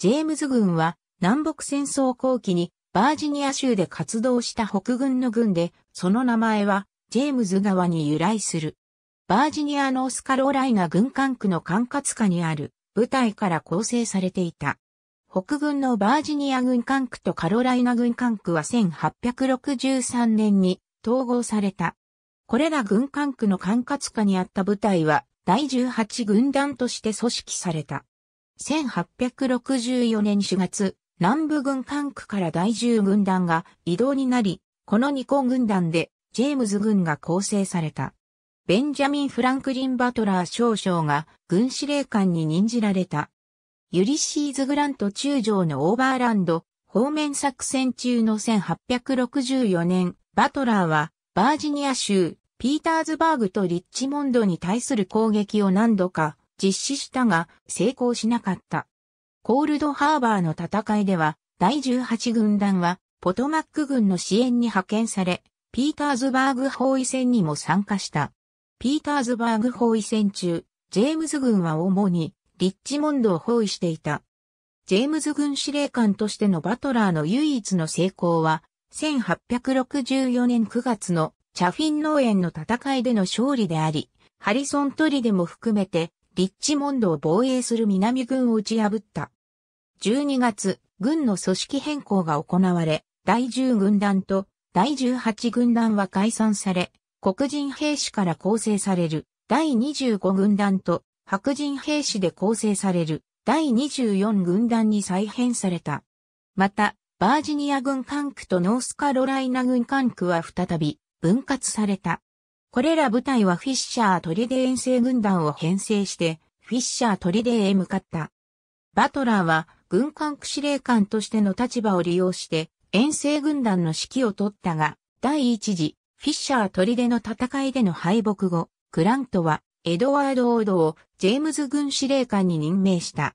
ジェームズ軍は南北戦争後期にバージニア州で活動した北軍の軍で、その名前はジェームズ川に由来する。バージニア・ノースカロライナ軍管区の管轄下にある部隊から構成されていた。北軍のバージニア軍管区とカロライナ軍管区は1863年に統合された。これら軍管区の管轄下にあった部隊は第18軍団として組織された。1864年4月、南部軍管区から第10軍団が移動になり、この2個軍団でジェームズ軍が構成された。ベンジャミン・フランクリン・バトラー少将が軍司令官に任じられた。ユリシーズ・グラント中将のオーバーランド方面作戦中の1864年、バトラーはバージニア州ピーターズバーグとリッチモンドに対する攻撃を何度か実施したが成功しなかった。コールドハーバーの戦いでは、第18軍団は、ポトマック軍の支援に派遣され、ピーターズバーグ包囲戦にも参加した。ピーターズバーグ包囲戦中、ジェームズ軍は主にリッチモンドを包囲していた。ジェームズ軍司令官としてのバトラーの唯一の成功は、1864年9月のチャフィン農園の戦いでの勝利であり、ハリソントリでも含めてリッチモンドを防衛する南軍を打ち破った。12月、軍の組織変更が行われ、第10軍団と第18軍団は解散され、黒人兵士から構成される第25軍団と白人兵士で構成される第24軍団に再編された。また、バージニア軍管区とノースカロライナ軍管区は再び分割された。これら部隊はフィッシャー・トリデー遠征軍団を編成して、フィッシャー・トリデーへ向かった。バトラーは、軍艦区司令官としての立場を利用して、遠征軍団の指揮を取ったが、第一次、フィッシャー・トリデの戦いでの敗北後、クラントは、エドワード・オードをジェームズ軍司令官に任命した。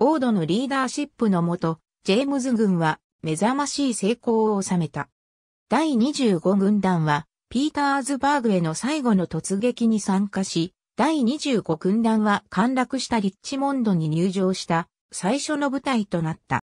オードのリーダーシップのもと、ジェームズ軍は目覚ましい成功を収めた。第25軍団はピーターズバーグへの最後の突撃に参加し、第25軍団は陥落したリッチモンドに入場した最初の部隊となった。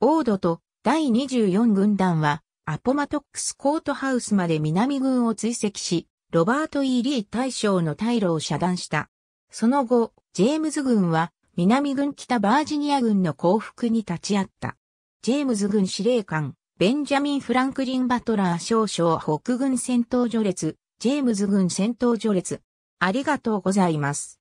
オードと第24軍団はアポマトックスコートハウスまで南軍を追跡し、ロバート・イー・リー大将の退路を遮断した。その後、ジェームズ軍は南軍北バージニア軍の降伏に立ち会った。ジェームズ軍司令官、ベンジャミン・フランクリン・バトラー少将北軍戦闘序列、ジェームズ軍戦闘序列。ありがとうございます。